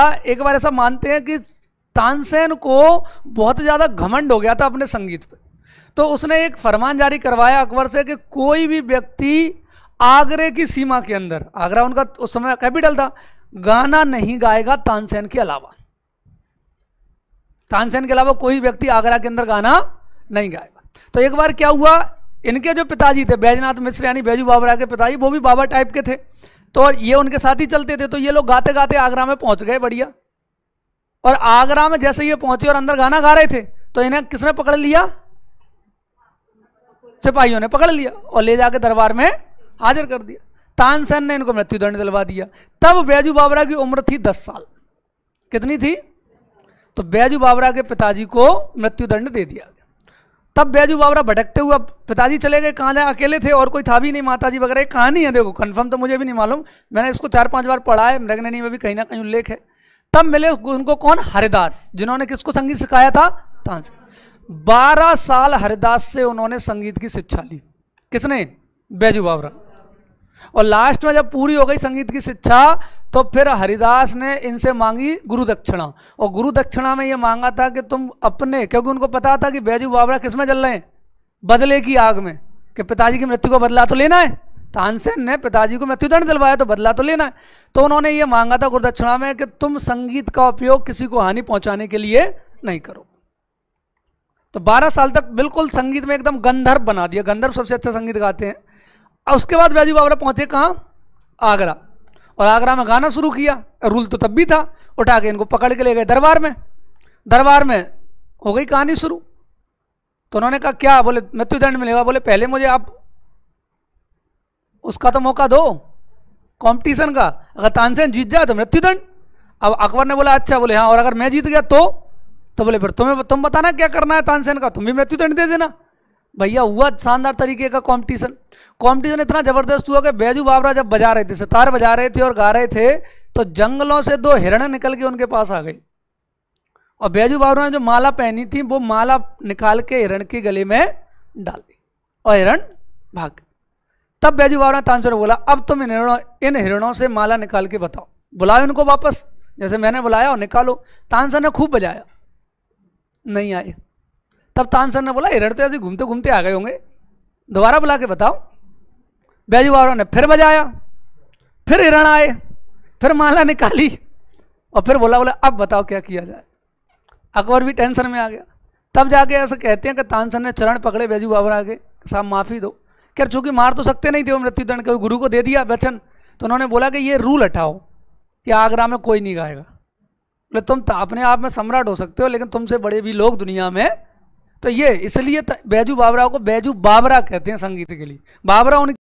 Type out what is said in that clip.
एक बार ऐसा मानते हैं कि तानसेन को बहुत ज़्यादा घमंड हो गया था अपने संगीत पे तो उसने एक फरमान जारी करवाया अकबर से कि कोई भी व्यक्ति आगरे की सीमा के अंदर आगरा उनका उस समय कैपिटल था गाना नहीं गाएगा तानसेन के अलावा तानसेन के अलावा कोई व्यक्ति आगरा के अंदर गाना नहीं गाएगा तो एक बार क्या हुआ इनके जो पिताजी थे बैजनाथ मिश्र यानी बैजू बाबरा के पिताजी वो भी बाबा टाइप के थे तो ये उनके साथ ही चलते थे तो ये लोग गाते गाते आगरा में पहुंच गए बढ़िया और आगरा में जैसे ये पहुंचे और अंदर गाना गा रहे थे तो इन्हें किसने पकड़ लिया सिपाहियों ने पकड़ लिया और ले जाके दरबार में हाजिर कर दिया तानसेन ने इनको मृत्युदंड दिलवा दिया तब बैजू बाबरा की उम्र थी दस साल कितनी थी तो बैजू बाबरा के पिताजी को मृत्युदंड दे दिया गया तब बैजू बाबरा भटकते हुए पिताजी चले गए कहाँ जाए अकेले थे और कोई था भी नहीं माता जी वगैरह कहानी है देखो कन्फर्म तो मुझे भी नहीं मालूम मैंने इसको चार पांच बार पढ़ा है मृगनैनी में भी कहीं ना कहीं उल्लेख है तब मिले उनको कौन हरिदास जिन्होंने किसको संगीत सिखाया था तांस बारह साल हरिदास से उन्होंने संगीत की शिक्षा ली किसने बैजू बाबरा और लास्ट में जब पूरी हो गई संगीत की शिक्षा तो फिर हरिदास ने इनसे मांगी गुरु दक्षिणा और गुरु दक्षिणा में ये मांगा था कि तुम अपने क्योंकि उनको पता था कि बैजू बाबरा किस में जल रहे हैं बदले की आग में कि पिताजी की मृत्यु को बदला तो लेना है तो तानसेन ने पिताजी को मृत्युदंड दिलवाया तो बदला तो लेना है तो उन्होंने ये मांगा था गुरु दक्षिणा में कि तुम संगीत का उपयोग किसी को हानि पहुंचाने के लिए नहीं करो तो 12 साल तक बिल्कुल संगीत में एकदम गंधर्व बना दिया गंधर्व सबसे अच्छा संगीत गाते हैं और उसके बाद बैजू बाबरा पहुंचे कहाँ आगरा और आगरा में गाना शुरू किया रूल तो तब भी था उठा के इनको पकड़ के ले गए दरबार में दरबार में हो गई कहानी शुरू तो उन्होंने कहा क्या बोले मृत्युदंड मिलेगा बोले पहले मुझे आप उसका तो मौका दो कंपटीशन का अगर तानसेन जीत जाए तो मृत्युदंड अब अकबर ने बोला अच्छा बोले हाँ और अगर मैं जीत गया तो तो बोले फिर तुम्हें तुम बताना क्या करना है तानसेन का तुम भी मृत्युदंड दे देना भैया हुआ शानदार तरीके का कंपटीशन कंपटीशन इतना ज़बरदस्त हुआ कि बैजू बाबरा जब बजा रहे थे सितार बजा रहे थे और गा रहे थे तो जंगलों से दो हिरण निकल के उनके पास आ गए और बैजू बाबरा ने जो माला पहनी थी वो माला निकाल के हिरण के गले में डाल दी और हिरण भाग तब बैजू बाबरा ने तानसर बोला अब तुम इन हिरणों इन हिरणों से माला निकाल के बताओ बुलाओ इनको वापस जैसे मैंने बुलाया और निकालो तानसर ने खूब बजाया नहीं आए तब तानसेन ने बोला हिरण तो ऐसे घूमते घूमते आ गए होंगे दोबारा बुला के बताओ बैजू बाबरा ने फिर बजाया फिर हिरण आए फिर माला निकाली और फिर बोला बोला अब बताओ क्या किया जाए अकबर भी टेंशन में आ गया तब जाके ऐसे कहते हैं कि तानसर ने चरण पकड़े बैजू बाबरा के साहब माफ़ी दो क्या चूंकि मार तो सकते नहीं थे वो मृत्युदंड के गुरु को दे दिया वचन तो उन्होंने बोला कि ये रूल हटाओ कि आगरा में कोई नहीं गाएगा बोले तुम तो अपने आप में सम्राट हो सकते हो लेकिन तुमसे बड़े भी लोग दुनिया में तो ये इसलिए बैजू बाबरा को बैजू बाबरा कहते हैं संगीत के लिए बाबरा उनकी